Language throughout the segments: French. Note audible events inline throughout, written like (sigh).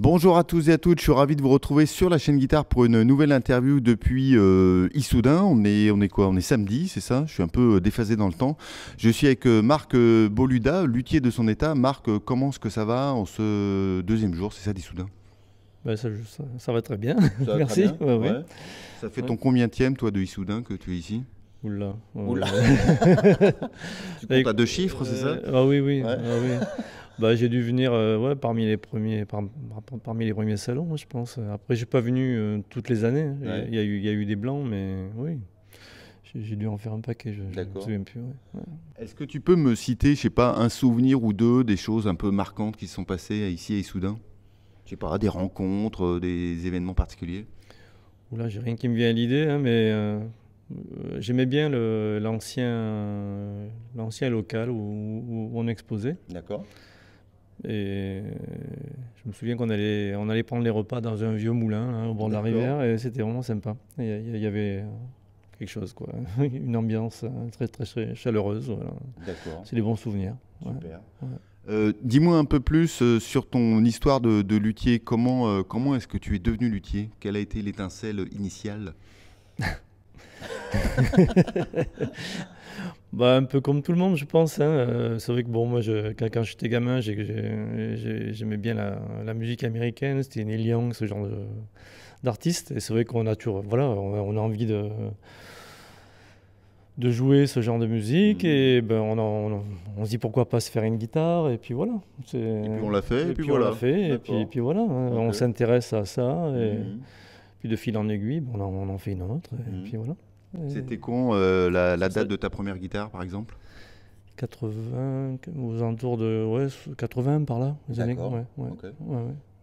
Bonjour à tous et à toutes, je suis ravi de vous retrouver sur la chaîne Guitare pour une nouvelle interview depuis euh, Issoudun. On est, on est quoi On est samedi, c'est ça Je suis un peu euh, déphasé dans le temps. Je suis avec euh, Marc Boluda, luthier de son état. Marc, comment est-ce que ça va en ce deuxième jour, c'est ça d'Issoudun ben ça, ça, va très bien, (laughs) merci. Ça fait ton combien tième, toi, de Issoudun que tu es ici Oula. (laughs) tu comptes à deux chiffres, c'est ça Ah oui, oui. Ah oui bah, J'ai dû venir euh, parmi, les premiers, parmi les premiers salons, je pense. Après, je n'ai pas venu euh, toutes les années. Hein. Il, y a eu, eu des blancs, mais oui. J'ai dû en faire un paquet, je ne me souviens plus. Est-ce que tu peux me citer, je sais pas, un souvenir ou deux, des choses un peu marquantes qui se sont passées ici à Issoudun Je sais pas, des rencontres, euh, des événements particuliers Oula, j'ai rien qui me vient à l'idée, hein, mais j'aimais bien l'ancien l'ancien local où, on exposait. D'accord. Et euh, je me souviens qu'on allait, on allait prendre les repas dans un vieux moulin au bord de la rivière et c'était vraiment sympa. Il y, avait euh, quelque chose, quoi. (laughs) une ambiance euh, très, très chaleureuse. D'accord. C'est des bons souvenirs. Dis-moi un peu plus sur ton histoire de, luthier. Comment, comment est-ce que tu es devenu luthier Quelle a été l'étincelle initiale (laughs) (laughs) Bah, un peu comme tout le monde, je pense. Hein. Euh, c'est vrai que bon, moi, je, quand, quand j'étais gamin, j'aimais bien la, musique américaine. C'était Neil Young, ce genre d'artiste. Et c'est vrai qu'on a toujours, voilà, on a, envie de de jouer ce genre de musique mmh. et ben on, on, se dit pourquoi pas se faire une guitare et puis voilà et puis on l'a fait et, puis, voilà on fait et puis, et puis voilà hein. on s'intéresse à ça et mmh. puis de fil en aiguille on en, on en fait une autre et mmh. puis voilà c'était quand euh, la, date de ta première guitare, par exemple 80, aux alentours de ouais, 80 par là. Les années, ouais,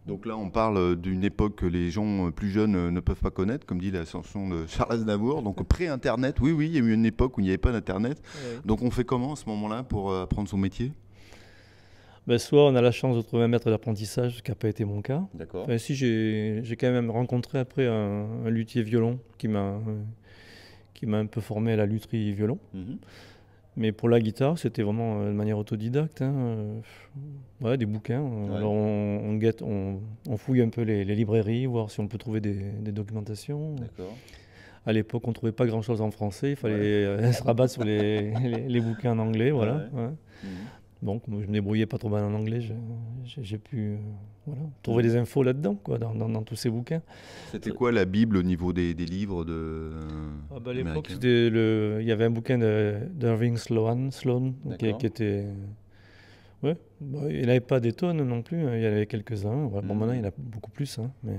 Donc là, on parle euh, d'une époque que les gens euh, plus jeunes ne peuvent pas connaître, comme dit la chanson de (laughs) Charles Aznavour. Donc (laughs) pré-internet, oui, oui, il y a eu une époque où il n'y avait pas d'internet. Donc on fait comment à ce moment-là pour apprendre son métier ben, soit on a la chance de trouver un maître d'apprentissage, ce qui n'a pas été mon cas. D'accord. si j'ai quand même rencontré après un luthier violon qui m'a qui m'a un peu formé à la lutherie violon. Mhm. Mais pour la guitare, c'était vraiment euh, de manière autodidacte. Hein, euh, ouais, des bouquins. Alors on, guette, on, fouille un peu les, librairies, voir si on peut trouver des, documentations. À l'époque, on ne trouvait pas grand-chose en français. Il fallait euh, (laughs) se rabattre sur les, bouquins en anglais. Voilà. Mhm. Donc, je me débrouillais pas trop mal en anglais. J'ai pu euh, trouver des infos là-dedans, quoi, dans, tous ces bouquins. C'était quoi la Bible au niveau des, livres de ah bah, À l'époque, il y avait un bouquin d'Irving Sloan, Sloan qui, était. Ouais, bah, il n'avait pas des tonnes non plus. Hein, il y en avait quelques-uns. Bon, mhm. maintenant, il y en a beaucoup plus. Hein, mais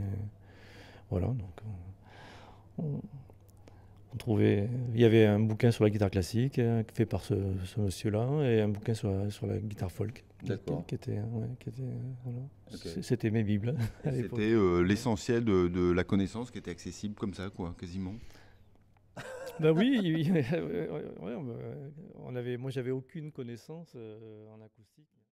voilà, euh, il y avait un bouquin sur la guitare classique euh, fait par ce, monsieur-là et un bouquin sur la, sur la guitare folk. D'accord. Qui, était, C'était mes bibles. Hein, c'était euh, l'essentiel de, la connaissance qui était accessible comme ça, quoi, quasiment. (laughs) ben oui, on avait, moi j'avais aucune connaissance euh, en acoustique.